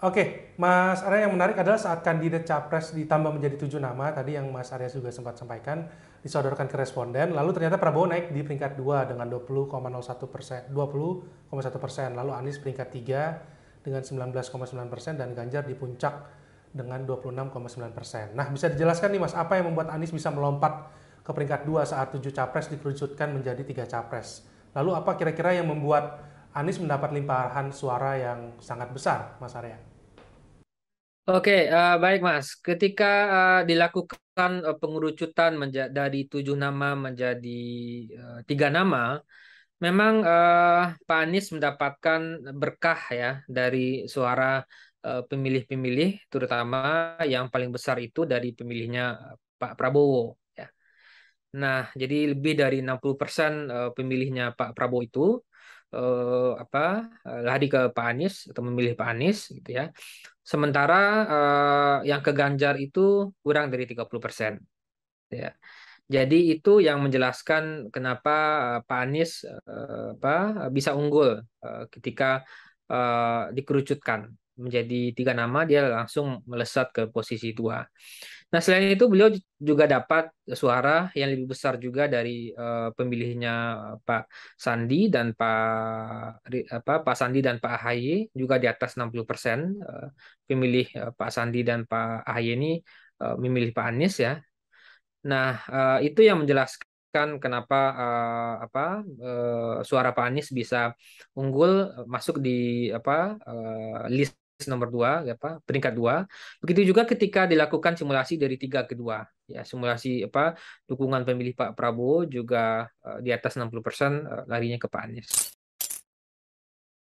Oke, Mas Arya yang menarik adalah saat kandidat capres ditambah menjadi tujuh nama tadi yang Mas Arya juga sempat sampaikan disodorkan ke responden, lalu ternyata Prabowo naik di peringkat 2 dengan 20,01 persen, 20,1 persen, lalu Anies peringkat 3 dengan 19,9 persen dan Ganjar di puncak dengan 26,9 persen. Nah, bisa dijelaskan nih Mas, apa yang membuat Anies bisa melompat ke peringkat 2 saat tujuh capres dikerucutkan menjadi tiga capres? Lalu apa kira-kira yang membuat Anies mendapat limpahan suara yang sangat besar, Mas Arya? Oke, uh, baik Mas. Ketika uh, dilakukan uh, eh, pengurucutan dari tujuh nama menjadi uh, tiga nama, memang uh, Pak Anies mendapatkan berkah ya dari suara pemilih-pemilih, terutama yang paling besar itu dari pemilihnya Pak Prabowo. Ya. Nah, jadi lebih dari 60% pemilihnya Pak Prabowo itu eh, apa eh, lari ke Pak Anies atau memilih Pak Anies gitu ya. Sementara eh, yang ke Ganjar itu kurang dari 30 persen. Gitu ya. Jadi itu yang menjelaskan kenapa eh, Pak Anies eh, apa bisa unggul eh, ketika eh, dikerucutkan menjadi tiga nama dia langsung melesat ke posisi dua. Nah selain itu beliau juga dapat suara yang lebih besar juga dari uh, pemilihnya eh, Pak Sandi dan Pak apa Pak Sandi dan Pak Ahy juga di atas 60 persen uh, pemilih uh, Pak Sandi dan Pak Ahy ini uh, memilih Pak Anies ya. Nah uh, itu yang menjelaskan kan kenapa uh, apa uh, suara Pak Anies bisa unggul masuk di apa uh, list nomor 2 ya apa peringkat 2. Begitu juga ketika dilakukan simulasi dari tiga ke dua, ya simulasi apa dukungan pemilih Pak Prabowo juga uh, di atas 60% uh, eh, larinya ke Pak Anies.